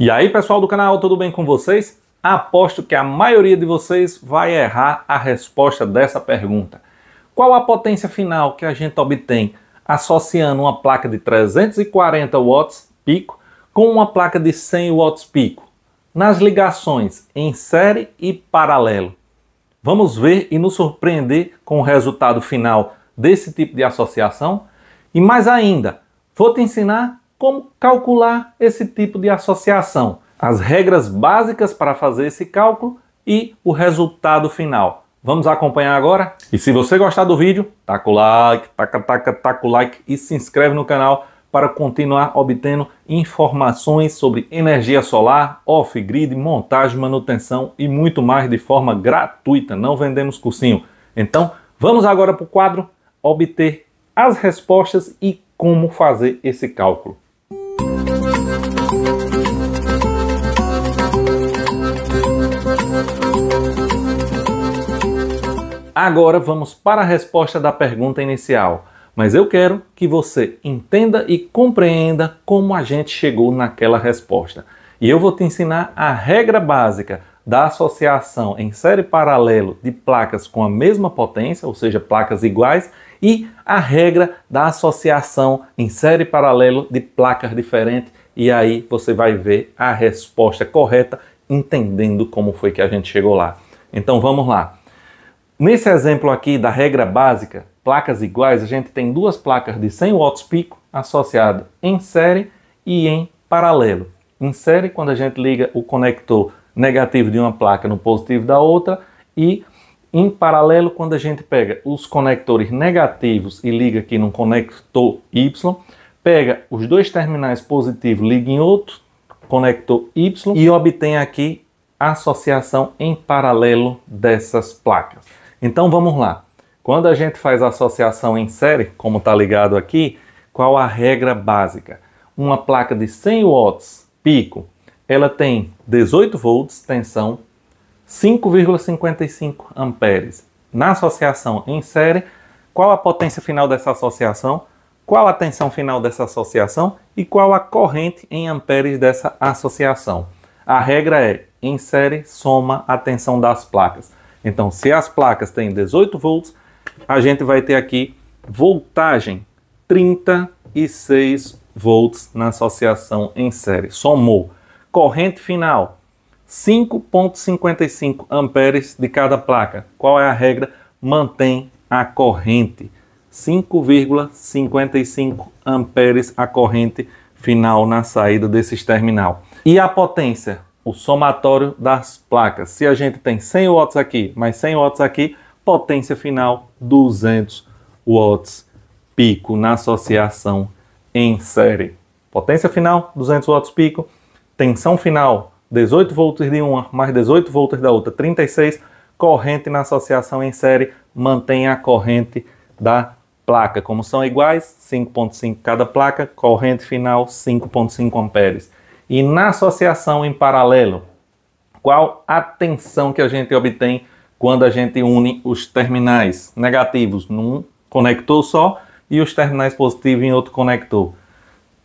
E aí, pessoal do canal, tudo bem com vocês? Aposto que a maioria de vocês vai errar a resposta dessa pergunta. Qual a potência final que a gente obtém associando uma placa de 340 watts pico com uma placa de 100 watts pico? Nas ligações em série e paralelo. Vamos ver e nos surpreender com o resultado final desse tipo de associação? E mais ainda, vou te ensinar como calcular esse tipo de associação, as regras básicas para fazer esse cálculo e o resultado final. Vamos acompanhar agora? E se você gostar do vídeo, taca o like, taca, taca, taca o like e se inscreve no canal para continuar obtendo informações sobre energia solar, off-grid, montagem, manutenção e muito mais de forma gratuita. Não vendemos cursinho. Então, vamos agora para o quadro obter as respostas e como fazer esse cálculo. Agora vamos para a resposta da pergunta inicial, mas eu quero que você entenda e compreenda como a gente chegou naquela resposta. E eu vou te ensinar a regra básica da associação em série paralelo de placas com a mesma potência, ou seja, placas iguais, e a regra da associação em série paralelo de placas diferentes. E aí você vai ver a resposta correta, entendendo como foi que a gente chegou lá. Então vamos lá. Nesse exemplo aqui da regra básica, placas iguais, a gente tem duas placas de 100 watts pico associadas em série e em paralelo. Em série, quando a gente liga o conector negativo de uma placa no positivo da outra e em paralelo, quando a gente pega os conectores negativos e liga aqui num conector Y, pega os dois terminais positivos, liga em outro conector Y e obtém aqui a associação em paralelo dessas placas. Então vamos lá. Quando a gente faz associação em série, como está ligado aqui, qual a regra básica? Uma placa de 100 watts pico, ela tem 18 volts, tensão, 5,55 amperes. Na associação em série, qual a potência final dessa associação? Qual a tensão final dessa associação? E qual a corrente em amperes dessa associação? A regra é, em série, soma a tensão das placas. Então, se as placas têm 18 volts, a gente vai ter aqui voltagem 36 volts na associação em série. Somou. Corrente final 5.55 amperes de cada placa. Qual é a regra? Mantém a corrente. 5,55 amperes a corrente final na saída desses terminal. E a potência? o somatório das placas. Se a gente tem 100 watts aqui, mais 100 watts aqui, potência final 200 watts pico na associação em série. Potência final 200 watts pico, tensão final 18 volts de uma mais 18 volts da outra, 36, corrente na associação em série mantém a corrente da placa. Como são iguais, 5.5 cada placa, corrente final 5.5 amperes. E na associação em paralelo, qual a tensão que a gente obtém quando a gente une os terminais negativos num conector só e os terminais positivos em outro conector?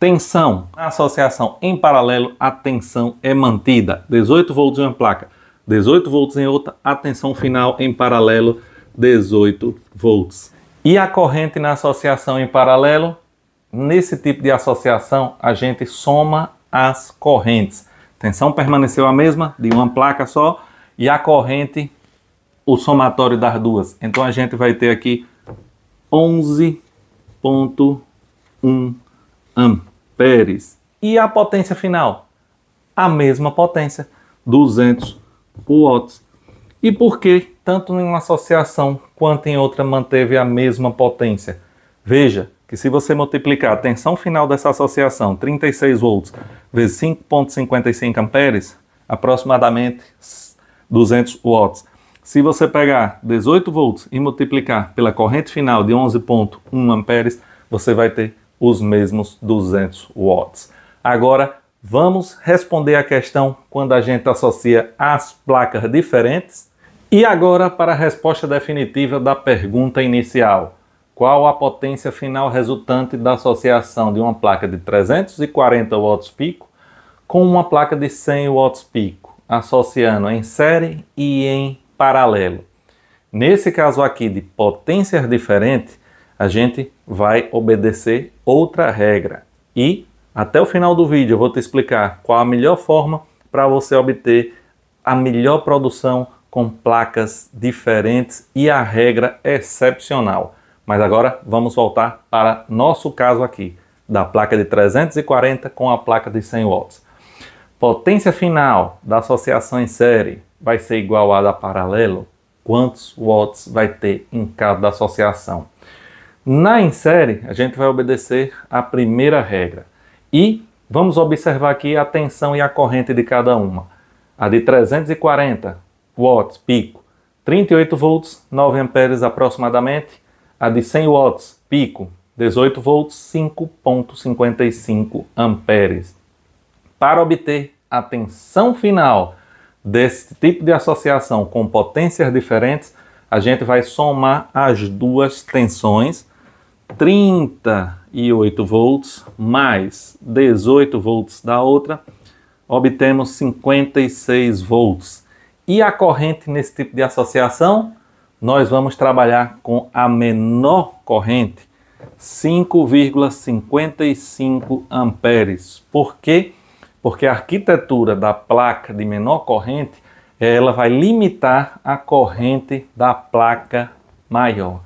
Tensão, na associação em paralelo, a tensão é mantida. 18 volts em uma placa, 18 volts em outra, a tensão final em paralelo, 18 volts. E a corrente na associação em paralelo? Nesse tipo de associação, a gente soma as correntes. A tensão permaneceu a mesma, de uma placa só, e a corrente, o somatório das duas. Então a gente vai ter aqui 11.1 amperes. E a potência final? A mesma potência, 200 watts. E por que tanto em uma associação quanto em outra manteve a mesma potência? Veja, que se você multiplicar a tensão final dessa associação, 36 volts, vezes 5,55 amperes, aproximadamente 200 watts. Se você pegar 18 volts e multiplicar pela corrente final de 11,1 amperes, você vai ter os mesmos 200 watts. Agora, vamos responder a questão quando a gente associa as placas diferentes. E agora para a resposta definitiva da pergunta inicial qual a potência final resultante da associação de uma placa de 340 watts pico com uma placa de 100 watts pico, associando em série e em paralelo. Nesse caso aqui de potências diferentes, a gente vai obedecer outra regra. E até o final do vídeo eu vou te explicar qual a melhor forma para você obter a melhor produção com placas diferentes e a regra excepcional. Mas agora vamos voltar para nosso caso aqui, da placa de 340 com a placa de 100 watts. Potência final da associação em série vai ser igual à da paralelo? Quantos watts vai ter em cada associação? Na em série, a gente vai obedecer a primeira regra. E vamos observar aqui a tensão e a corrente de cada uma. A de 340 watts pico, 38 volts, 9 amperes aproximadamente, a de 100 watts, pico, 18 volts, 5.55 amperes. Para obter a tensão final desse tipo de associação com potências diferentes, a gente vai somar as duas tensões, 38 volts mais 18 volts da outra, obtemos 56 volts. E a corrente nesse tipo de associação? nós vamos trabalhar com a menor corrente, 5,55 amperes. Por quê? Porque a arquitetura da placa de menor corrente, ela vai limitar a corrente da placa maior.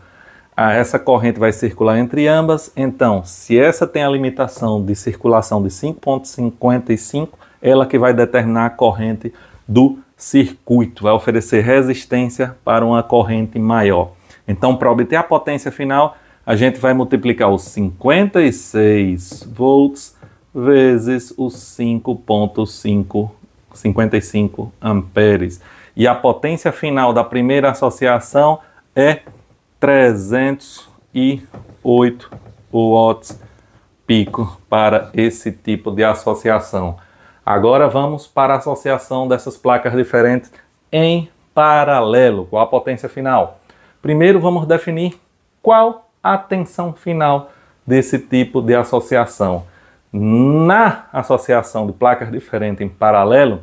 Ah, essa corrente vai circular entre ambas, então, se essa tem a limitação de circulação de 5,55, ela que vai determinar a corrente do circuito, vai oferecer resistência para uma corrente maior. Então, para obter a potência final, a gente vai multiplicar os 56 volts vezes os 5.55 amperes. E a potência final da primeira associação é 308 watts pico para esse tipo de associação. Agora vamos para a associação dessas placas diferentes em paralelo. Qual a potência final? Primeiro vamos definir qual a tensão final desse tipo de associação. Na associação de placas diferentes em paralelo,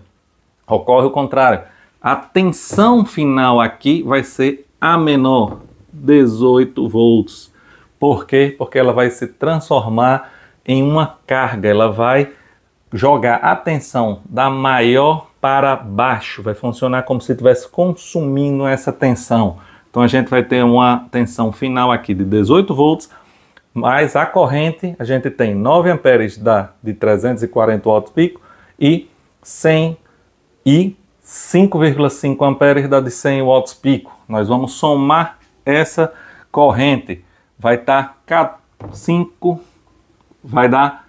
ocorre o contrário. A tensão final aqui vai ser a menor, 18 volts. Por quê? Porque ela vai se transformar em uma carga, ela vai jogar a tensão da maior para baixo, vai funcionar como se estivesse consumindo essa tensão. Então a gente vai ter uma tensão final aqui de 18 volts, mais a corrente a gente tem 9 amperes da, de 340 watts pico e 100 e 5,5 amperes da de 100 watts pico. Nós vamos somar essa corrente, vai estar tá 5, vai dar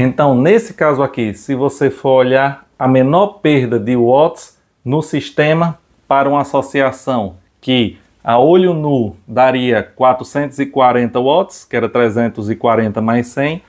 Então, nesse caso aqui, se você for olhar a menor perda de watts no sistema para uma associação que a olho nu daria 440 watts, que era 340 mais 100.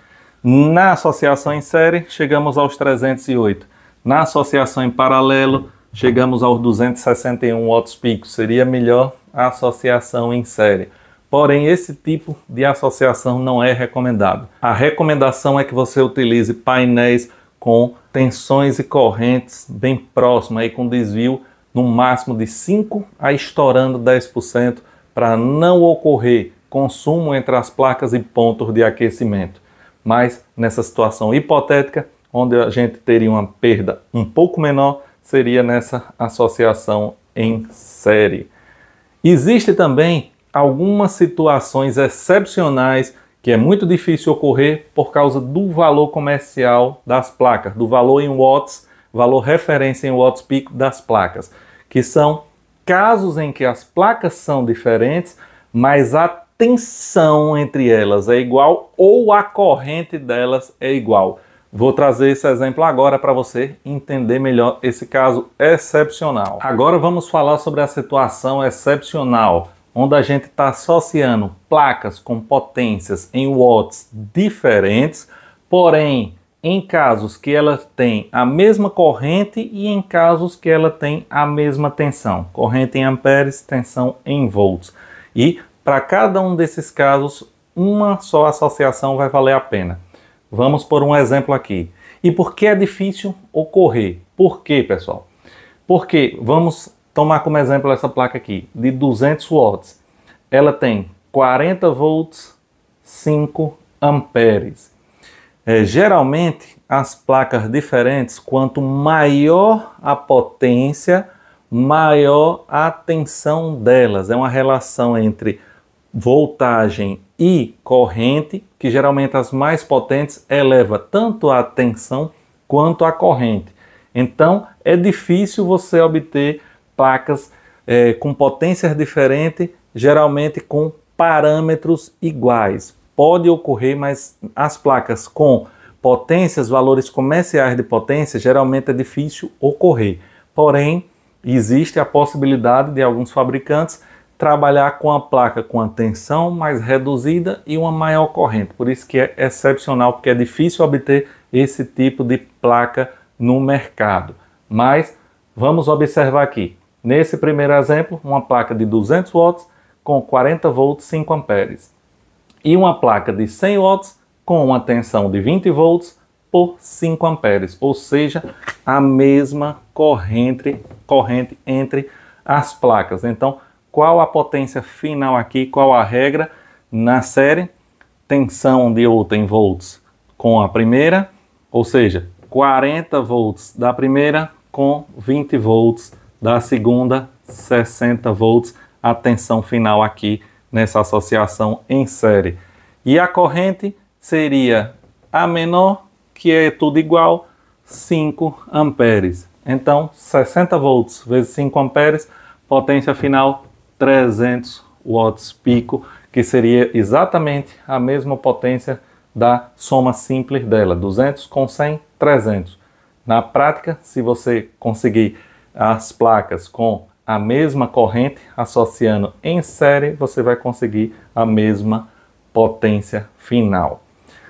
Na associação em série, chegamos aos 308. Na associação em paralelo, chegamos aos 261 watts pico. Seria melhor a associação em série. Porém, esse tipo de associação não é recomendado. A recomendação é que você utilize painéis com tensões e correntes bem próximas e com desvio no máximo de 5 a estourando 10% para não ocorrer consumo entre as placas e pontos de aquecimento. Mas nessa situação hipotética, onde a gente teria uma perda um pouco menor, seria nessa associação em série. Existe também algumas situações excepcionais que é muito difícil ocorrer por causa do valor comercial das placas, do valor em watts, valor referência em watts pico das placas, que são casos em que as placas são diferentes, mas a tensão entre elas é igual ou a corrente delas é igual. Vou trazer esse exemplo agora para você entender melhor esse caso excepcional. Agora vamos falar sobre a situação excepcional onde a gente está associando placas com potências em watts diferentes, porém em casos que elas têm a mesma corrente e em casos que ela tem a mesma tensão. Corrente em amperes, tensão em volts. E para cada um desses casos, uma só associação vai valer a pena. Vamos por um exemplo aqui. E por que é difícil ocorrer? Por quê, pessoal? Porque vamos tomar como exemplo essa placa aqui, de 200 watts. Ela tem 40 volts, 5 amperes. É, geralmente, as placas diferentes, quanto maior a potência, maior a tensão delas. É uma relação entre voltagem e corrente, que geralmente as mais potentes eleva tanto a tensão quanto a corrente. Então, é difícil você obter placas é, com potências diferentes, geralmente com parâmetros iguais. Pode ocorrer, mas as placas com potências, valores comerciais de potência, geralmente é difícil ocorrer. Porém, existe a possibilidade de alguns fabricantes trabalhar com a placa com a tensão mais reduzida e uma maior corrente. Por isso que é excepcional, porque é difícil obter esse tipo de placa no mercado. Mas vamos observar aqui. Nesse primeiro exemplo, uma placa de 200 watts com 40 volts 5 amperes e uma placa de 100 watts com uma tensão de 20 volts por 5 amperes, ou seja, a mesma corrente, corrente entre as placas. Então, qual a potência final aqui, qual a regra na série? Tensão de outra em volts com a primeira, ou seja, 40 volts da primeira com 20 volts da segunda 60 volts, a tensão final aqui nessa associação em série. E a corrente seria a menor, que é tudo igual, 5 amperes. Então, 60 volts vezes 5 amperes, potência final 300 watts pico, que seria exatamente a mesma potência da soma simples dela, 200 com 100, 300. Na prática, se você conseguir as placas com a mesma corrente, associando em série, você vai conseguir a mesma potência final.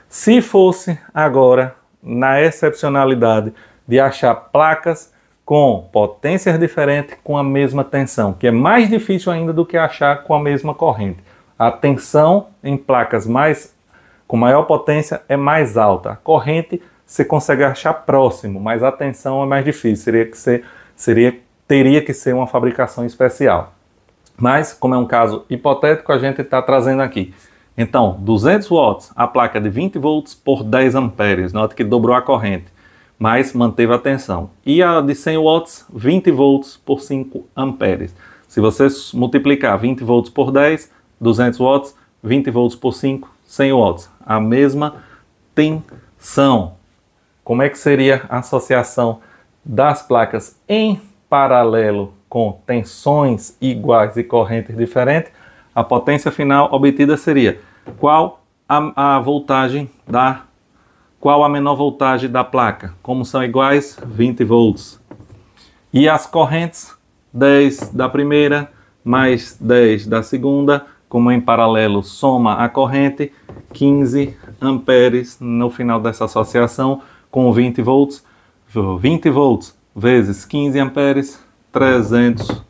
Se fosse agora na excepcionalidade de achar placas com potências diferentes com a mesma tensão, que é mais difícil ainda do que achar com a mesma corrente. A tensão em placas mais com maior potência é mais alta. A corrente você consegue achar próximo, mas a tensão é mais difícil. Seria que ser seria, teria que ser uma fabricação especial. Mas, como é um caso hipotético, a gente está trazendo aqui. Então, 200 watts, a placa de 20 volts por 10 amperes. Note que dobrou a corrente, mas manteve a tensão. E a de 100 watts, 20 volts por 5 amperes. Se você multiplicar 20 volts por 10, 200 watts, 20 volts por 5, 100 watts. A mesma tensão. Como é que seria a associação das placas em paralelo com tensões iguais e correntes diferentes, a potência final obtida seria qual a, a voltagem da qual a menor voltagem da placa, como são iguais 20 volts. E as correntes 10 da primeira mais 10 da segunda, como em paralelo soma a corrente 15 amperes no final dessa associação com 20 volts 20 volts vezes 15 amperes, 300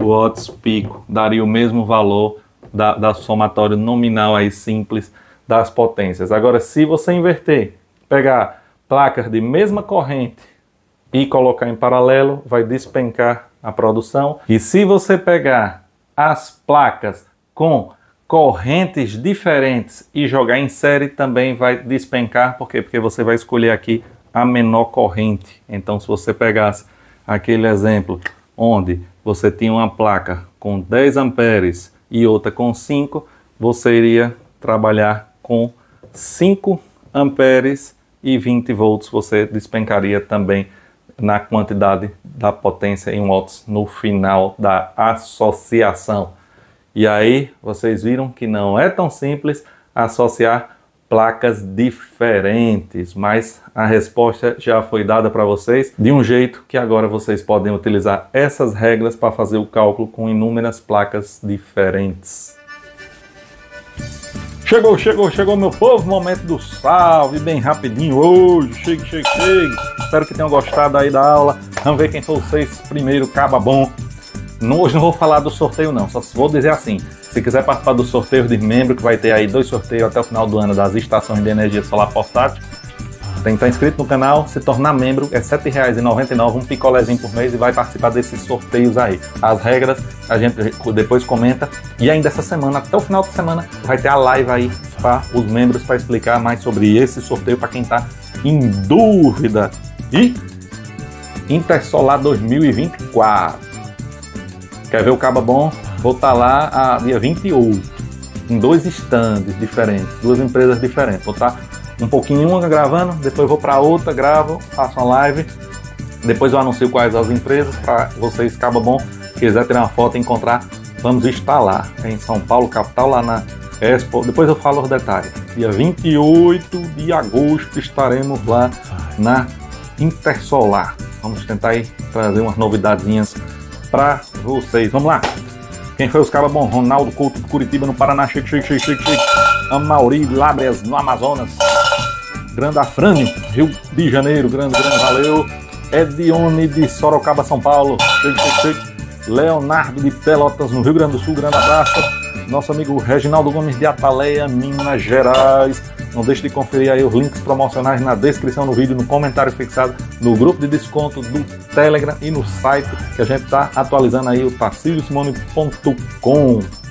watts pico, daria o mesmo valor da, da somatório nominal aí simples das potências. Agora, se você inverter, pegar placas de mesma corrente e colocar em paralelo, vai despencar a produção. E se você pegar as placas com correntes diferentes e jogar em série, também vai despencar, por quê porque você vai escolher aqui a menor corrente. Então, se você pegasse aquele exemplo onde você tinha uma placa com 10 amperes e outra com 5, você iria trabalhar com 5 amperes e 20 volts, você despencaria também na quantidade da potência em watts no final da associação. E aí, vocês viram que não é tão simples associar placas diferentes, mas a resposta já foi dada para vocês de um jeito que agora vocês podem utilizar essas regras para fazer o cálculo com inúmeras placas diferentes. Chegou, chegou, chegou, meu povo, momento do salve, bem rapidinho hoje, chegue, chegue, chegue. Espero que tenham gostado aí da aula. Vamos ver quem foi vocês, primeiro, caba bom. Não, hoje não vou falar do sorteio, não. Só vou dizer assim: se quiser participar do sorteio de membro, que vai ter aí dois sorteios até o final do ano das estações de energia solar portátil, tem que estar tá inscrito no canal, se tornar membro, é R$ 7,99, um picolézinho por mês e vai participar desses sorteios aí. As regras a gente depois comenta. E ainda essa semana, até o final de semana, vai ter a live aí para os membros para explicar mais sobre esse sorteio para quem está em dúvida. E Intersolar 2024. Quer ver o Caba Bom? Vou estar tá lá a dia 28, em dois stands diferentes, duas empresas diferentes. Vou estar tá um pouquinho em uma gravando, depois vou para outra, gravo, faço uma live. Depois eu anuncio quais as empresas para vocês, Caba Bom, quiser ter uma foto e encontrar, vamos estar lá em São Paulo, capital, lá na Expo. Depois eu falo os detalhes. Dia 28 de agosto estaremos lá na Intersolar. Vamos tentar aí trazer umas novidadezinhas para vocês. Vamos lá. Quem foi os caras? Bom, Ronaldo Couto de Curitiba, no Paraná. Chique, chique, chique, chique, chique. Amauri Labres no Amazonas. Grande Afrânio, Rio de Janeiro. Grande, grande, valeu. Edione de Sorocaba, São Paulo. Chique, chique, chique. Leonardo de Pelotas, no Rio Grande do Sul. Grande abraço nosso amigo Reginaldo Gomes de Ataleia, Minas Gerais. Não deixe de conferir aí os links promocionais na descrição do vídeo, no comentário fixado, no grupo de desconto do Telegram e no site que a gente está atualizando aí o tarcísiossimone.com.